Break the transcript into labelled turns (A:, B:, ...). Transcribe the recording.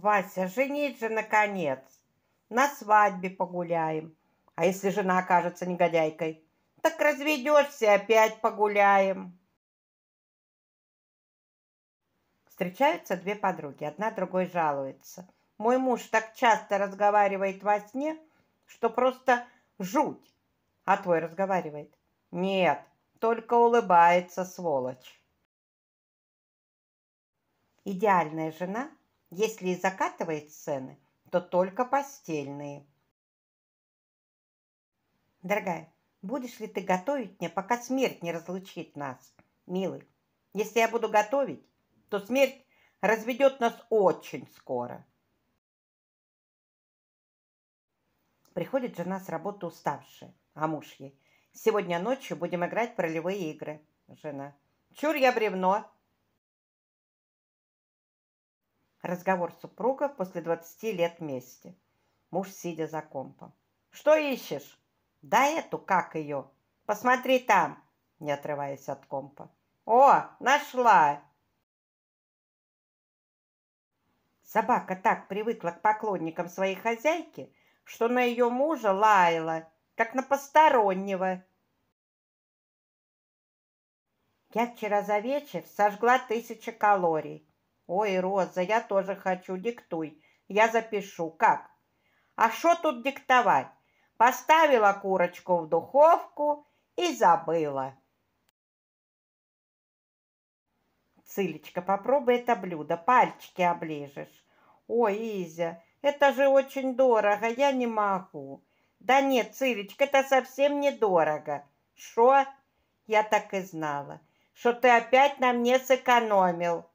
A: Вася, женить же, наконец. На свадьбе погуляем. А если жена окажется негодяйкой? Так разведешься, опять погуляем. Встречаются две подруги, одна другой жалуется. Мой муж так часто разговаривает во сне, что просто жуть. А твой разговаривает? Нет, только улыбается, сволочь. Идеальная жена если и закатывает цены, то только постельные. Дорогая, будешь ли ты готовить мне, пока смерть не разлучит нас, милый? Если я буду готовить, то смерть разведет нас очень скоро. Приходит жена с работы уставшая, а муж ей. Сегодня ночью будем играть в ролевые игры. Жена. Чур я бревно. Разговор супругов после 20 лет вместе. Муж, сидя за компом. «Что ищешь?» «Да эту, как ее?» «Посмотри там!» Не отрываясь от компа. «О, нашла!» Собака так привыкла к поклонникам своей хозяйки, что на ее мужа лаяла, как на постороннего. Я вчера за вечер сожгла тысячи калорий. Ой, Роза, я тоже хочу, диктуй. Я запишу. Как? А что тут диктовать? Поставила курочку в духовку и забыла. Цылечка, попробуй это блюдо, пальчики оближешь. Ой, Изя, это же очень дорого, я не могу. Да нет, Цылечка, это совсем недорого. Что? Я так и знала, что ты опять на мне сэкономил.